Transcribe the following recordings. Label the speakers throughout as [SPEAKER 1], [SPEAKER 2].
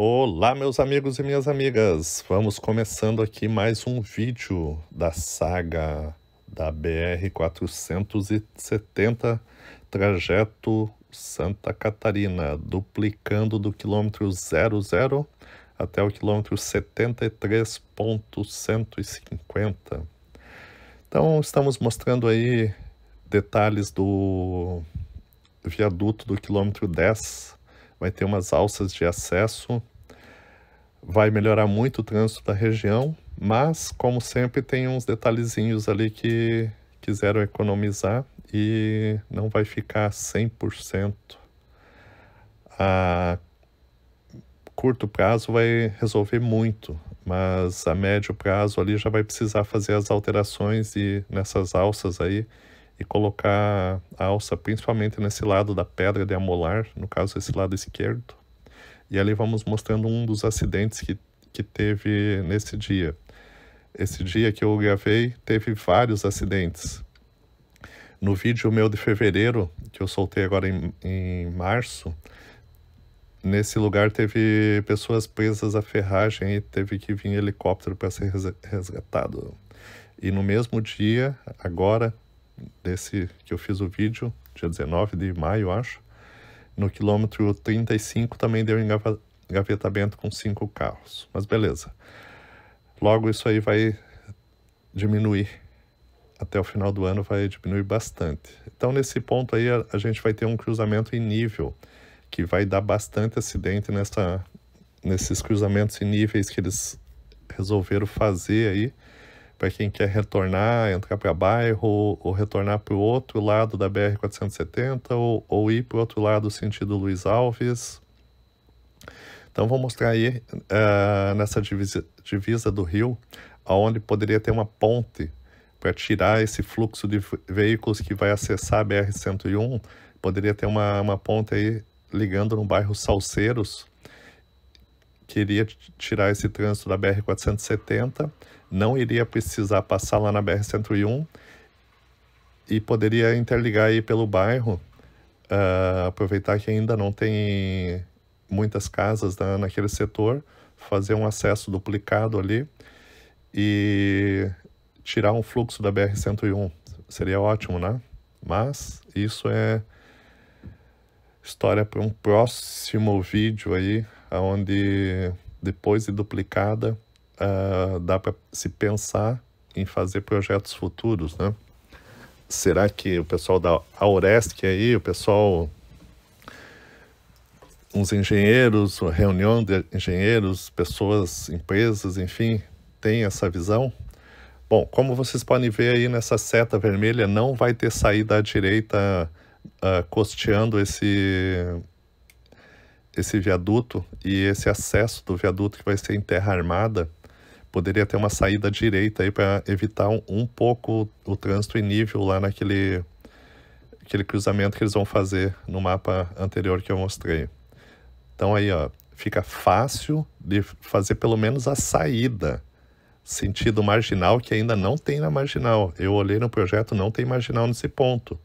[SPEAKER 1] Olá, meus amigos e minhas amigas! Vamos começando aqui mais um vídeo da saga da BR-470, trajeto Santa Catarina, duplicando do quilômetro 00 até o quilômetro 73.150. Então, estamos mostrando aí detalhes do viaduto do quilômetro 10 vai ter umas alças de acesso, vai melhorar muito o trânsito da região, mas como sempre tem uns detalhezinhos ali que quiseram economizar e não vai ficar 100%. A curto prazo vai resolver muito, mas a médio prazo ali já vai precisar fazer as alterações e nessas alças aí e colocar a alça principalmente nesse lado da pedra de amolar, no caso esse lado esquerdo. E ali vamos mostrando um dos acidentes que, que teve nesse dia. Esse dia que eu gravei teve vários acidentes. No vídeo meu de fevereiro, que eu soltei agora em, em março, nesse lugar teve pessoas presas à ferragem e teve que vir helicóptero para ser resgatado. E no mesmo dia, agora, desse que eu fiz o vídeo, dia 19 de maio, acho. No quilômetro 35 também deu engavetamento com cinco carros, mas beleza. Logo isso aí vai diminuir. Até o final do ano vai diminuir bastante. Então nesse ponto aí a, a gente vai ter um cruzamento em nível, que vai dar bastante acidente nessa, nesses cruzamentos em níveis que eles resolveram fazer aí para quem quer retornar, entrar para bairro, ou, ou retornar para o outro lado da BR-470, ou, ou ir para o outro lado, sentido Luiz Alves. Então, vou mostrar aí uh, nessa divisa, divisa do rio, aonde poderia ter uma ponte para tirar esse fluxo de veículos que vai acessar a BR-101. Poderia ter uma, uma ponte aí ligando no bairro Salseiros, queria tirar esse trânsito da BR-470, não iria precisar passar lá na BR-101 e poderia interligar aí pelo bairro, uh, aproveitar que ainda não tem muitas casas na, né, naquele setor, fazer um acesso duplicado ali e tirar um fluxo da BR-101. Seria ótimo, né? Mas isso é história para um próximo vídeo aí onde depois de duplicada uh, dá para se pensar em fazer projetos futuros, né? Será que o pessoal da Auresc aí, o pessoal, uns engenheiros, reunião de engenheiros, pessoas, empresas, enfim, tem essa visão? Bom, como vocês podem ver aí nessa seta vermelha, não vai ter saída à direita uh, costeando esse esse viaduto e esse acesso do viaduto que vai ser em terra armada poderia ter uma saída direita aí para evitar um, um, pouco o trânsito em nível lá naquele aquele cruzamento que eles vão fazer no mapa anterior que eu mostrei. Então aí, ó, fica fácil de fazer pelo menos a saída sentido marginal que ainda não tem na marginal. Eu olhei no projeto, não tem marginal nesse ponto.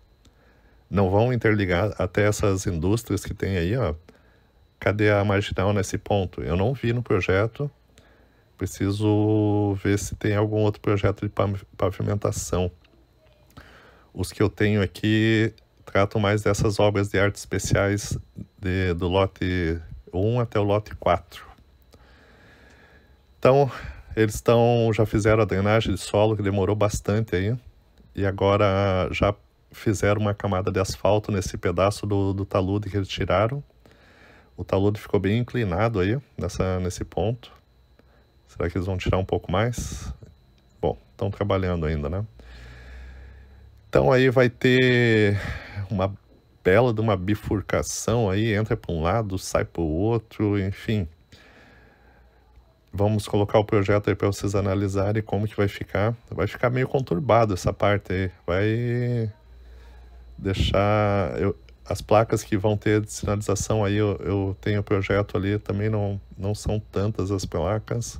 [SPEAKER 1] Não vão interligar até essas indústrias que tem aí, ó cadê a marginal nesse ponto? Eu não vi no projeto, preciso ver se tem algum outro projeto de pavimentação. Os que eu tenho aqui tratam mais dessas obras de arte especiais de, do lote 1 até o lote 4. Então, eles estão já fizeram a drenagem de solo, que demorou bastante aí, e agora já fizeram uma camada de asfalto nesse pedaço do, do talude que eles tiraram. O talude ficou bem inclinado aí nessa, nesse ponto. Será que eles vão tirar um pouco mais? Bom, estão trabalhando ainda, né? Então aí vai ter uma bela de uma bifurcação aí, entra para um lado, sai para o outro, enfim. Vamos colocar o projeto aí para vocês analisarem como que vai ficar. Vai ficar meio conturbado essa parte aí, vai deixar... Eu, as placas que vão ter de sinalização aí, eu, eu tenho o projeto ali, também não, não são tantas as placas,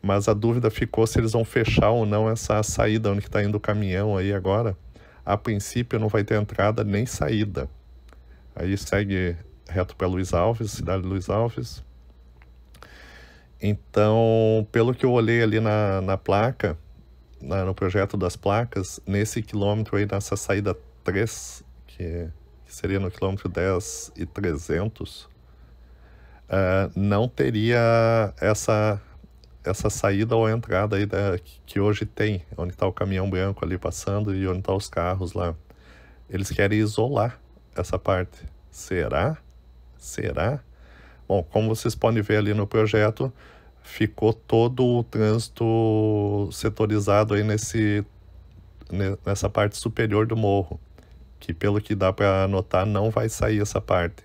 [SPEAKER 1] mas a dúvida ficou se eles vão fechar ou não essa saída onde está indo o caminhão aí agora. A princípio não vai ter entrada nem saída. Aí segue reto para Luiz Alves, cidade de Luiz Alves. Então, pelo que eu olhei ali na, na placa, na, no projeto das placas, nesse quilômetro aí, nessa saída 3, que que seria no quilômetro 10 e 300, uh, é, não teria essa, essa saída ou entrada aí da, que hoje tem, onde está o caminhão branco ali passando e onde estão tá os carros lá. Eles querem isolar essa parte. Será? Será? Bom, como vocês podem ver ali no projeto, ficou todo o trânsito setorizado aí nesse, nessa parte superior do morro que pelo que dá para notar não vai sair essa parte.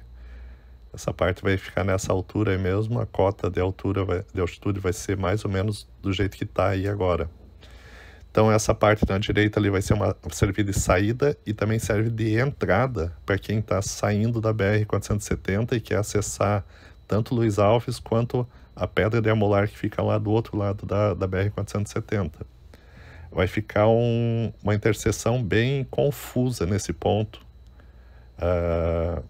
[SPEAKER 1] Essa parte vai ficar nessa altura aí mesmo, a cota de altura vai, de altitude vai ser mais ou menos do jeito que está aí agora. Então essa parte da direita ali vai ser uma servir de saída e também serve de entrada para quem está saindo da BR 470 e quer acessar tanto Luiz Alves quanto a pedra de amolar que fica lá do outro lado da, da BR 470 vai ficar um, uma interseção bem confusa nesse ponto. Uh,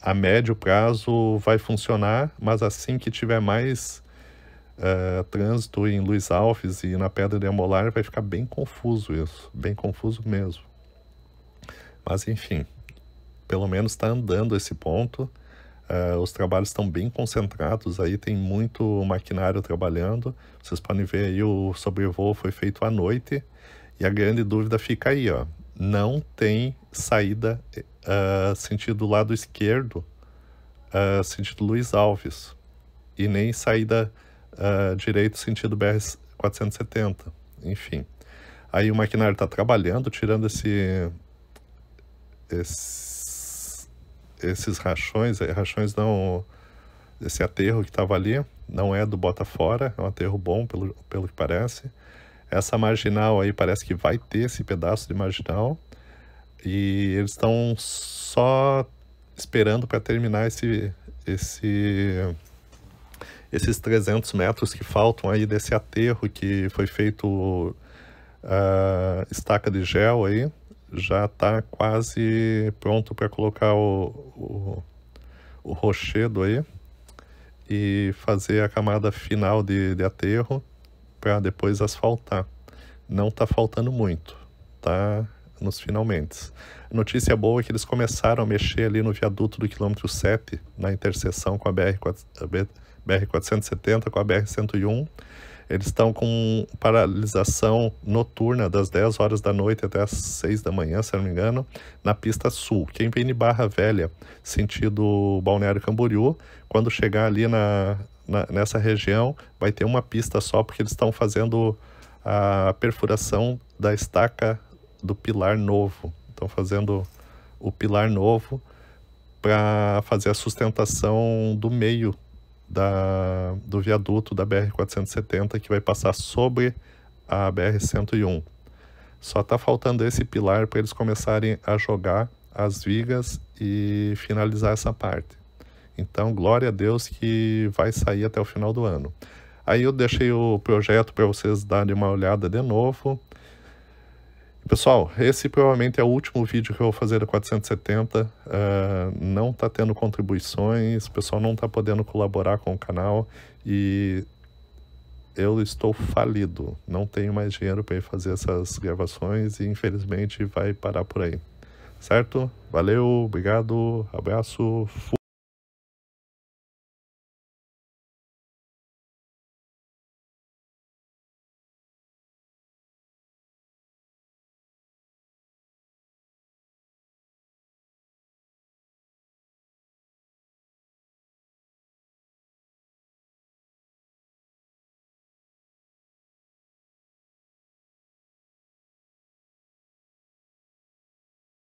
[SPEAKER 1] a médio prazo vai funcionar, mas assim que tiver mais uh, trânsito em Luiz Alves e na Pedra de Amolar, vai ficar bem confuso isso, bem confuso mesmo. Mas enfim, pelo menos está andando esse ponto. Uh, os trabalhos estão bem concentrados aí, tem muito maquinário trabalhando. Vocês podem ver aí, o sobrevoo foi feito à noite. E a grande dúvida fica aí, ó. Não tem saída uh, sentido lado esquerdo, uh, sentido Luiz Alves. E nem saída uh, direito, sentido BR-470. Enfim. Aí o maquinário está trabalhando, tirando esse... esse esses rachões, eh, rachões não. Esse aterro que estava ali não é do Botafora, é um aterro bom, pelo, pelo que parece. Essa marginal aí parece que vai ter esse pedaço de marginal. E eles estão só esperando para terminar esse, esse, esses 300 metros que faltam aí desse aterro que foi feito uh, estaca de gel aí já está quase pronto para colocar o, o, o, rochedo aí e fazer a camada final de, de aterro para depois asfaltar. Não está faltando muito, tá nos finalmente. Notícia boa é que eles começaram a mexer ali no viaduto do quilômetro 7, na interseção com a BR-470, BR com a BR-101, eles estão com paralisação noturna das 10 horas da noite até as 6 da manhã, se não me engano, na pista sul. Quem é vem de Barra Velha, sentido Balneário Camboriú, quando chegar ali na, na nessa região, vai ter uma pista só, porque eles estão fazendo a perfuração da estaca do pilar novo. Estão fazendo o pilar novo para fazer a sustentação do meio da, do viaduto da BR-470 que vai passar sobre a BR-101. Só está faltando esse pilar para eles começarem a jogar as vigas e finalizar essa parte. Então, glória a Deus que vai sair até o final do ano. Aí eu deixei o projeto para vocês darem uma olhada de novo Pessoal, esse provavelmente é o último vídeo que eu vou fazer da 470. Uh, não está tendo contribuições, o pessoal não está podendo colaborar com o canal e eu estou falido. Não tenho mais dinheiro para fazer essas gravações e infelizmente vai parar por aí. Certo? Valeu, obrigado, abraço,